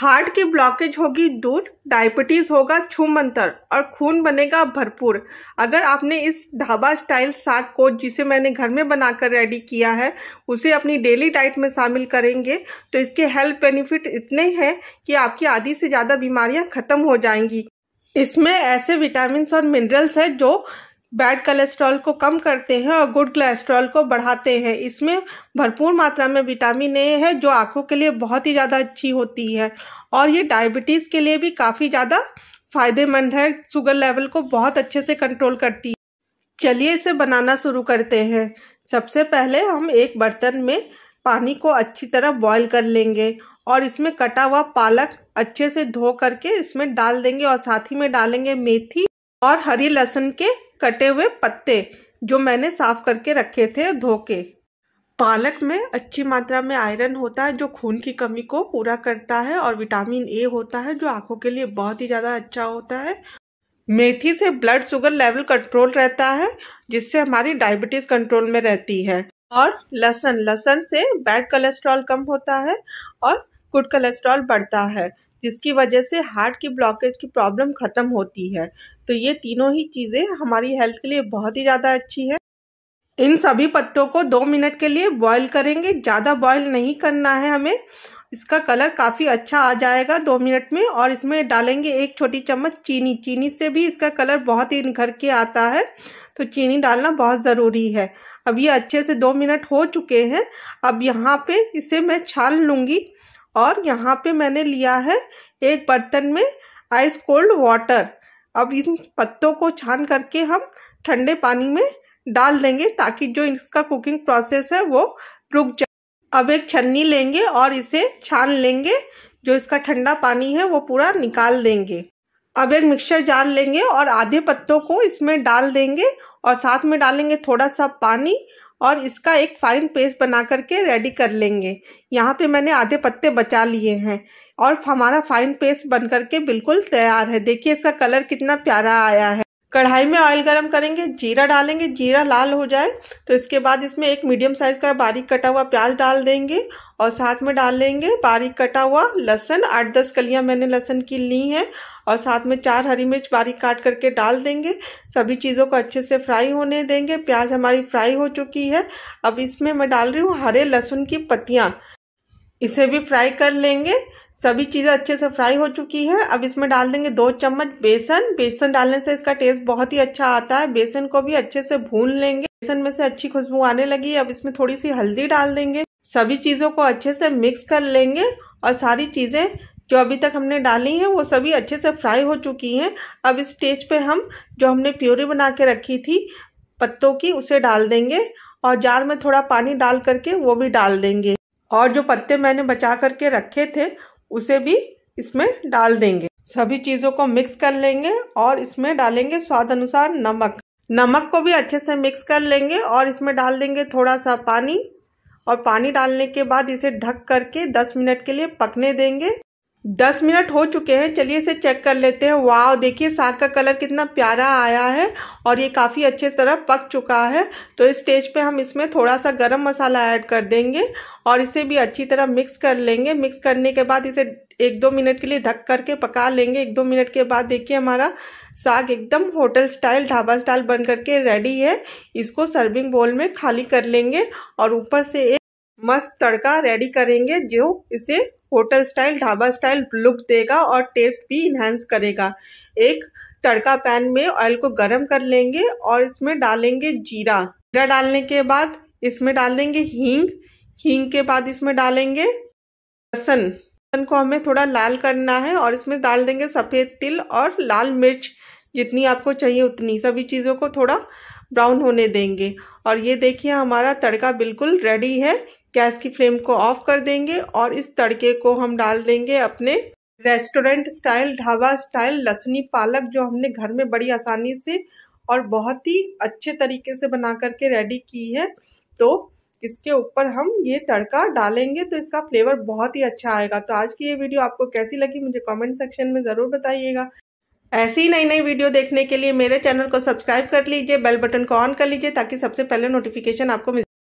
heart की blockage होगी दूर डायबिटीज होगा छुम अंतर और खून बनेगा भरपूर अगर आपने इस ढाबा स्टाइल साग को जिसे मैंने घर में बनाकर रेडी किया है उसे अपनी डेली डाइट में शामिल करेंगे तो इसके हेल्थ बेनिफिट इतने हैं कि आपकी आधी से ज़्यादा बीमारियां खत्म हो जाएंगी इसमें ऐसे विटामिन और मिनरल्स हैं जो बैड कोलेस्ट्रॉल को कम करते हैं और गुड कोलेस्ट्रॉल को बढ़ाते हैं इसमें भरपूर मात्रा में विटामिन ए है जो आंखों के लिए बहुत ही ज़्यादा अच्छी होती है और ये डायबिटीज़ के लिए भी काफ़ी ज़्यादा फायदेमंद है शुगर लेवल को बहुत अच्छे से कंट्रोल करती है चलिए इसे बनाना शुरू करते हैं सबसे पहले हम एक बर्तन में पानी को अच्छी तरह बॉयल कर लेंगे और इसमें कटा हुआ पालक अच्छे से धो करके इसमें डाल देंगे और साथ ही में डालेंगे मेथी और हरी लहसुन के कटे हुए पत्ते जो मैंने साफ करके रखे थे धो के पालक में अच्छी मात्रा में आयरन होता है जो खून की कमी को पूरा करता है और विटामिन ए होता है जो आंखों के लिए बहुत ही ज़्यादा अच्छा होता है मेथी से ब्लड शुगर लेवल कंट्रोल रहता है जिससे हमारी डायबिटीज़ कंट्रोल में रहती है और लहसन लहसन से बैड कोलेस्ट्रॉल कम होता है और गुड कोलेस्ट्रॉल बढ़ता है जिसकी वजह से हार्ट की ब्लॉकेज की प्रॉब्लम ख़त्म होती है तो ये तीनों ही चीज़ें हमारी हेल्थ के लिए बहुत ही ज़्यादा अच्छी है इन सभी पत्तों को दो मिनट के लिए बॉईल करेंगे ज़्यादा बॉईल नहीं करना है हमें इसका कलर काफ़ी अच्छा आ जाएगा दो मिनट में और इसमें डालेंगे एक छोटी चम्मच चीनी चीनी से भी इसका कलर बहुत ही निखर के आता है तो चीनी डालना बहुत ज़रूरी है अब ये अच्छे से दो मिनट हो चुके हैं अब यहाँ पे इसे मैं छान लूंगी और यहाँ पे मैंने लिया है एक बर्तन में आइस कोल्ड वाटर अब इन पत्तों को छान करके हम ठंडे पानी में डाल देंगे ताकि जो इसका कुकिंग प्रोसेस है वो रुक जाए अब एक छन्नी लेंगे और इसे छान लेंगे जो इसका ठंडा पानी है वो पूरा निकाल देंगे अब एक मिक्सचर जार लेंगे और आधे पत्तों को इसमें डाल देंगे और साथ में डालेंगे थोड़ा सा पानी और इसका एक फाइन पेस्ट बना करके रेडी कर लेंगे यहाँ पे मैंने आधे पत्ते बचा लिए हैं और हमारा फाइन पेस्ट बन करके बिल्कुल तैयार है देखिए इसका कलर कितना प्यारा आया है कढ़ाई में ऑयल गरम करेंगे जीरा डालेंगे जीरा लाल हो जाए तो इसके बाद इसमें एक मीडियम साइज का बारीक कटा हुआ प्याज डाल देंगे और साथ में डाल लेंगे बारीक कटा हुआ लहसन आठ दस कलियां मैंने लहसन की ली हैं और साथ में चार हरी मिर्च बारीक काट करके डाल देंगे सभी चीज़ों को अच्छे से फ्राई होने देंगे प्याज हमारी फ्राई हो चुकी है अब इसमें मैं डाल रही हूँ हरे लहसुन की पत्तियाँ इसे भी फ्राई कर लेंगे सभी चीज़ें अच्छे से फ्राई हो चुकी है अब इसमें डाल देंगे दो चम्मच बेसन बेसन डालने से इसका टेस्ट बहुत ही अच्छा आता है बेसन को भी अच्छे से भून लेंगे बेसन में से अच्छी खुशबू आने लगी अब इसमें थोड़ी सी हल्दी डाल देंगे सभी चीज़ों को अच्छे से मिक्स कर लेंगे और सारी चीज़ें जो अभी तक हमने डाली हैं वो सभी अच्छे से फ्राई हो चुकी हैं अब इस स्टेज पे हम जो हमने प्योरी बना के रखी थी पत्तों की उसे डाल देंगे और जार में थोड़ा पानी डाल करके वो भी डाल देंगे और जो पत्ते मैंने बचा करके रखे थे उसे भी इसमें डाल देंगे सभी चीजों को मिक्स कर लेंगे और इसमें डालेंगे स्वाद अनुसार नमक नमक को भी अच्छे से मिक्स कर लेंगे और इसमें डाल देंगे थोड़ा सा पानी और पानी डालने के बाद इसे ढक करके 10 मिनट के लिए पकने देंगे दस मिनट हो चुके हैं चलिए इसे चेक कर लेते हैं वाह देखिए साग का कलर कितना प्यारा आया है और ये काफ़ी अच्छे तरह पक चुका है तो इस स्टेज पे हम इसमें थोड़ा सा गरम मसाला ऐड कर देंगे और इसे भी अच्छी तरह मिक्स कर लेंगे मिक्स करने के बाद इसे एक दो मिनट के लिए ढक करके पका लेंगे एक दो मिनट के बाद देखिए हमारा साग एकदम होटल स्टाइल ढाबा स्टाइल बन करके रेडी है इसको सर्विंग बोल में खाली कर लेंगे और ऊपर से एक मस्त तड़का रेडी करेंगे जो इसे hotel style dhaba style look देगा और टेस्ट भी इन्हेंस करेगा एक तड़का पैन में ऑयल को गर्म कर लेंगे और इसमें डालेंगे जीरा जीरा डालने के बाद इसमें डाल देंगे हींग हींग के बाद इसमें डालेंगे लहसन लहसन को हमें थोड़ा लाल करना है और इसमें डाल देंगे सफ़ेद तिल और लाल मिर्च जितनी आपको चाहिए उतनी सभी चीज़ों को थोड़ा ब्राउन होने देंगे और ये देखिए हमारा तड़का बिल्कुल रेडी है गैस की फ्लेम को ऑफ कर देंगे और इस तड़के को हम डाल देंगे अपने रेस्टोरेंट स्टाइल ढाबा स्टाइल लसनी पालक जो हमने घर में बड़ी आसानी से और बहुत ही अच्छे तरीके से बना करके रेडी की है तो इसके ऊपर हम ये तड़का डालेंगे तो इसका फ्लेवर बहुत ही अच्छा आएगा तो आज की ये वीडियो आपको कैसी लगी मुझे कमेंट सेक्शन में ज़रूर बताइएगा ऐसी नई नई वीडियो देखने के लिए मेरे चैनल को सब्सक्राइब कर लीजिए बेल बटन को ऑन कर लीजिए ताकि सबसे पहले नोटिफिकेशन आपको मिल